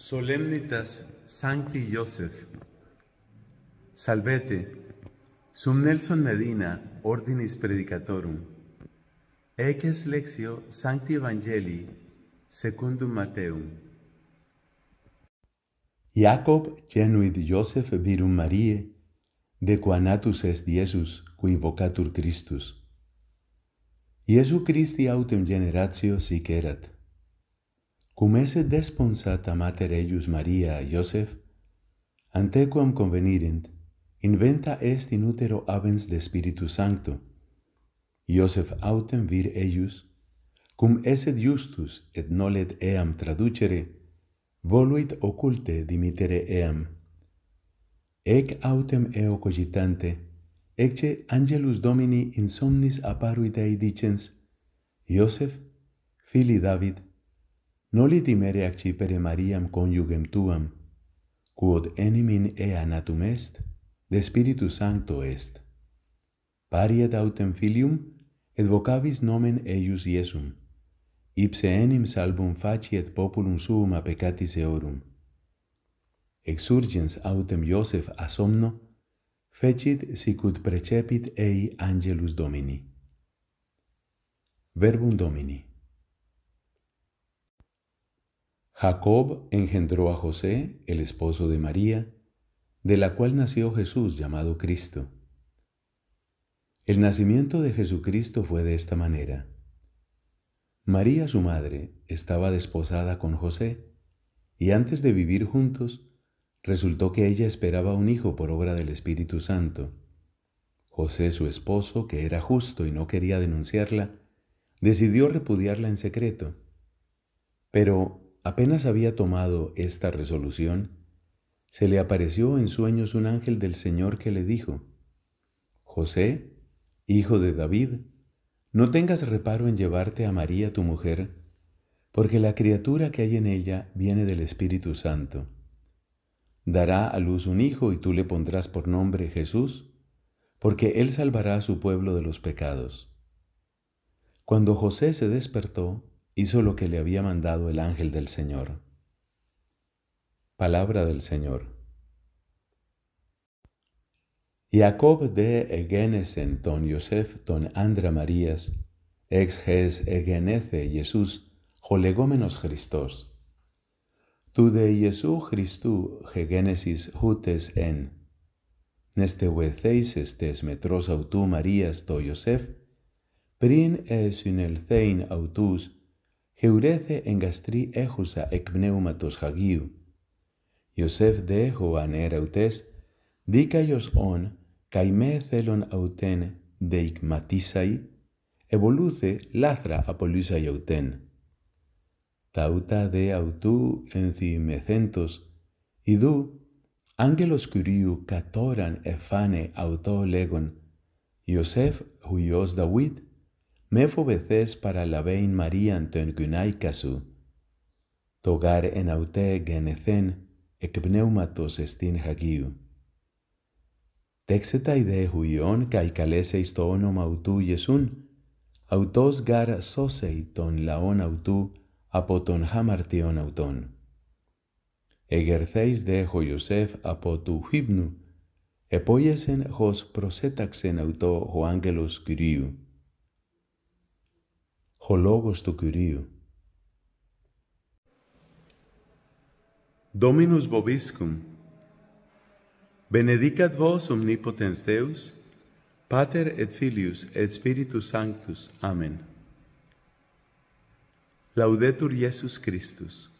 Solemnitas Sancti Joseph Salvete Sum Nelson Medina Ordinis Predicatorum Eces Lectio Sancti Evangelii Secundum Mateum Iacob genuit Joseph virum Marie de qua natus est Iesus qui vocatur Christus Iesu Christi autem generatio sic erat Cum esse desponsat a mater eius Maria et Iosef, antequam convenirent, inventa est in utero abens de Spiritu Sancto. Iosef autem vir eius, cum esse justus et nolet eam traducere, voluit occulte dimitere eam. Ec autem eo cogitante, ecce angelus domini in somnis apparuit ei dicens, Iosef, fili David, noli timere accipere Mariam coniugem tuam, quod enimin ea natum est, de Spiritu Sancto est. Pariet autem filium, et vocavis nomen eius Iesum, ipse enim salbum faciet populum suum a peccatis eorum. Exurgens autem Iosef a somno, fecit sicut precepit ei angelus Domini. Verbum Domini. Jacob engendró a José, el esposo de María, de la cual nació Jesús llamado Cristo. El nacimiento de Jesucristo fue de esta manera. María, su madre, estaba desposada con José, y antes de vivir juntos, resultó que ella esperaba un hijo por obra del Espíritu Santo. José, su esposo, que era justo y no quería denunciarla, decidió repudiarla en secreto. Pero Apenas había tomado esta resolución, se le apareció en sueños un ángel del Señor que le dijo, José, hijo de David, no tengas reparo en llevarte a María tu mujer, porque la criatura que hay en ella viene del Espíritu Santo. Dará a luz un hijo y tú le pondrás por nombre Jesús, porque él salvará a su pueblo de los pecados. Cuando José se despertó, hizo lo que le había mandado el ángel del Señor. Palabra del Señor. Jacob de Egenesen ton Josef ton Andra Marías, ex ges Egenece Jesús, jolegómenos Christos. Tu de Jesús Christu hegenesis jutes en. Neste hueceis estes metros autú Marías to Josef, prin es in el thein autus Χεουρέθε εγκαστρή έχουσα εκ πνεύματος Χαγίου. Ιωσέφ δε έχω ανέραουτες, δίκαιος όν, καημέ θέλον αουτέν δεικματίσαί, εβολούθε λάθρα απολύσαί Τα Ταύτα δε αυτού ενθυμεθέντος, ιδού άγγελος Κυρίου κατόραν εφάνε αυτό λέγον, Ιωσέφ, ο Δαουίτ, με φοβεθές παραλαβέιν Μαρίαν τον γυναίκα σου, το γάρ εν αυτέ γενεθέν εκ πνεύματος εστίν χαγίου. Τέξε τα ιδέ χουιόν καί καλέσε το όνομα αυτού Ιεσούν, αυτός γάρ σώσεϊ τον λαόν αυτού από τον χαμαρτιόν αυτών. Εγερθέης δέχο Ιωσέφ από του χύπνου, επόγεσεν χως προσέταξεν αυτό ο άγγελος Κυρίου ο λόγος του Κυρίου. Dominus vobiscum, benedicat vos omnipotens Deus, Pater et Filius et Spiritus Sanctus. Amen. Laudetur Jesus Christus.